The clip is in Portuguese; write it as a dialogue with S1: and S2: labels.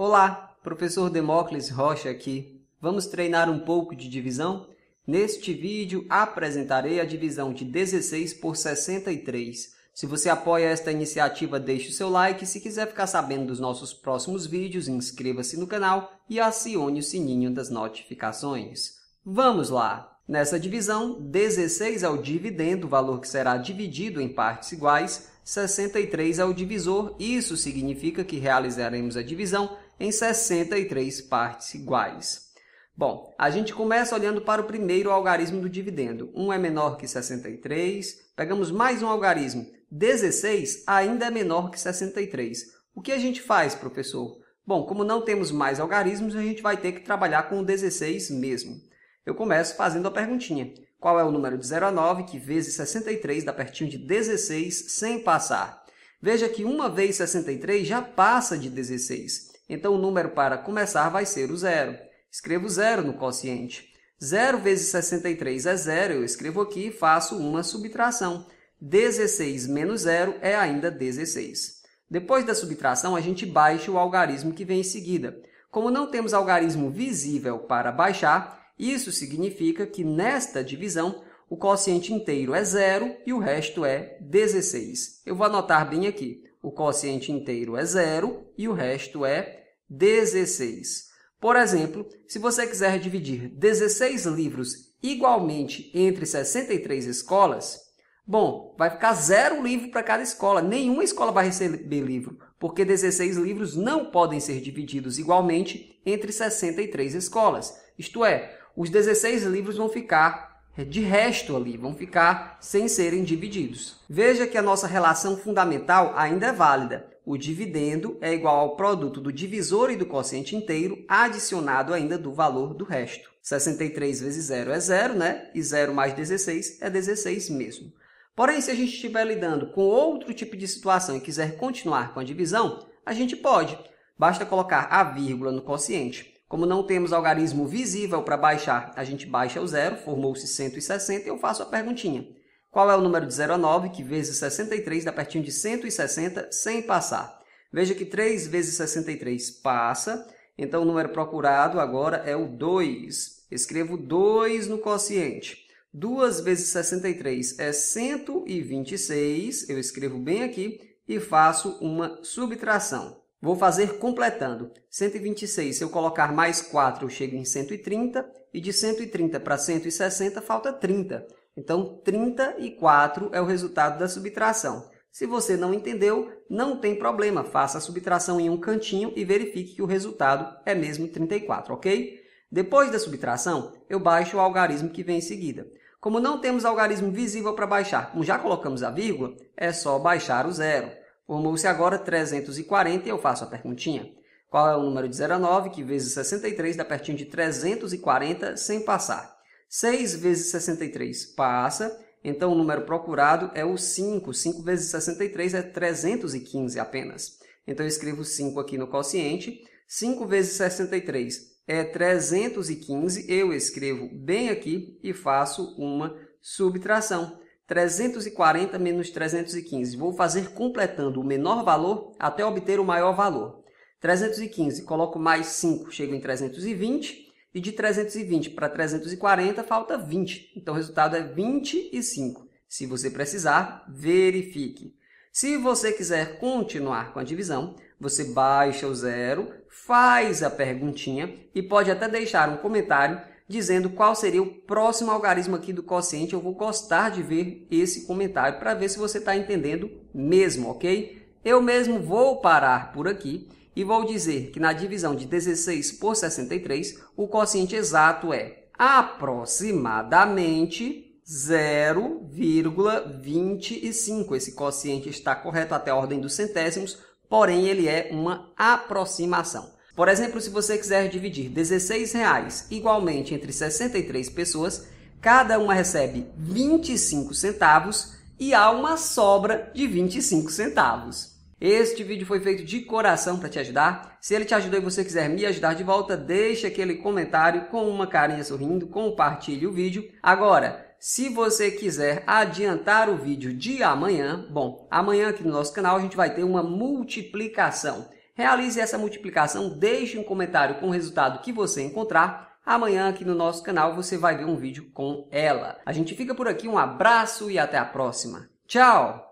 S1: Olá, professor Demócles Rocha aqui. Vamos treinar um pouco de divisão? Neste vídeo apresentarei a divisão de 16 por 63. Se você apoia esta iniciativa, deixe o seu like. Se quiser ficar sabendo dos nossos próximos vídeos, inscreva-se no canal e acione o sininho das notificações. Vamos lá! Nessa divisão, 16 é o dividendo, valor que será dividido em partes iguais, 63 é o divisor, isso significa que realizaremos a divisão em 63 partes iguais. Bom, a gente começa olhando para o primeiro algarismo do dividendo. 1 é menor que 63. Pegamos mais um algarismo. 16 ainda é menor que 63. O que a gente faz, professor? Bom, como não temos mais algarismos, a gente vai ter que trabalhar com o 16 mesmo. Eu começo fazendo a perguntinha. Qual é o número de 0 a 9 que vezes 63 dá pertinho de 16 sem passar? Veja que 1 vezes 63 já passa de 16. Então o número para começar vai ser o zero. Escrevo zero no quociente. 0 vezes 63 é zero, eu escrevo aqui e faço uma subtração. 16 menos zero é ainda 16. Depois da subtração, a gente baixa o algarismo que vem em seguida. Como não temos algarismo visível para baixar, isso significa que nesta divisão o quociente inteiro é zero e o resto é 16. Eu vou anotar bem aqui o quociente inteiro é zero e o resto é 16. Por exemplo, se você quiser dividir 16 livros igualmente entre 63 escolas, bom, vai ficar zero livro para cada escola. Nenhuma escola vai receber livro, porque 16 livros não podem ser divididos igualmente entre 63 escolas. Isto é, os 16 livros vão ficar é, de resto ali, vão ficar sem serem divididos. Veja que a nossa relação fundamental ainda é válida. O dividendo é igual ao produto do divisor e do quociente inteiro adicionado ainda do valor do resto. 63 vezes 0 é 0, né? E 0 mais 16 é 16 mesmo. Porém, se a gente estiver lidando com outro tipo de situação e quiser continuar com a divisão, a gente pode. Basta colocar a vírgula no quociente. Como não temos algarismo visível para baixar, a gente baixa o zero, formou-se 160, e eu faço a perguntinha. Qual é o número de 0 a 9, que vezes 63 dá pertinho de 160, sem passar? Veja que 3 vezes 63 passa, então o número procurado agora é o 2. Escrevo 2 no quociente. 2 vezes 63 é 126, eu escrevo bem aqui, e faço uma subtração. Vou fazer completando. 126, se eu colocar mais 4, eu chego em 130. E de 130 para 160, falta 30. Então, 34 é o resultado da subtração. Se você não entendeu, não tem problema. Faça a subtração em um cantinho e verifique que o resultado é mesmo 34, ok? Depois da subtração, eu baixo o algarismo que vem em seguida. Como não temos algarismo visível para baixar, como já colocamos a vírgula, é só baixar o zero. Formou-se agora 340 e eu faço a perguntinha. Qual é o número de 09 que vezes 63 dá pertinho de 340 sem passar? 6 vezes 63 passa, então o número procurado é o 5. 5 vezes 63 é 315 apenas. Então eu escrevo 5 aqui no quociente. 5 vezes 63 é 315, eu escrevo bem aqui e faço uma subtração. 340 menos 315. Vou fazer completando o menor valor até obter o maior valor. 315, coloco mais 5, chego em 320. E de 320 para 340 falta 20. Então o resultado é 25. Se você precisar, verifique. Se você quiser continuar com a divisão, você baixa o zero, faz a perguntinha e pode até deixar um comentário dizendo qual seria o próximo algarismo aqui do quociente. Eu vou gostar de ver esse comentário para ver se você está entendendo mesmo, ok? Eu mesmo vou parar por aqui e vou dizer que na divisão de 16 por 63, o quociente exato é aproximadamente 0,25. Esse quociente está correto até a ordem dos centésimos, porém ele é uma aproximação. Por exemplo, se você quiser dividir R$16,00 igualmente entre 63 pessoas, cada uma recebe 25 centavos e há uma sobra de 25 centavos. Este vídeo foi feito de coração para te ajudar. Se ele te ajudou e você quiser me ajudar de volta, deixe aquele comentário com uma carinha sorrindo, compartilhe o vídeo. Agora, se você quiser adiantar o vídeo de amanhã, bom, amanhã aqui no nosso canal a gente vai ter uma multiplicação. Realize essa multiplicação, deixe um comentário com o resultado que você encontrar. Amanhã aqui no nosso canal você vai ver um vídeo com ela. A gente fica por aqui, um abraço e até a próxima. Tchau!